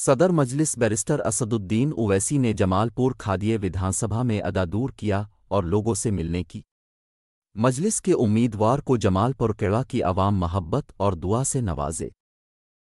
सदर मजलिस बैरिस्टर असदुद्दीन ओवैसी ने जमालपुर खादिय विधानसभा में अदा दूर किया और लोगों से मिलने की मजलिस के उम्मीदवार को जमालपुर केड़ा की आवाम महब्बत और दुआ से नवाजे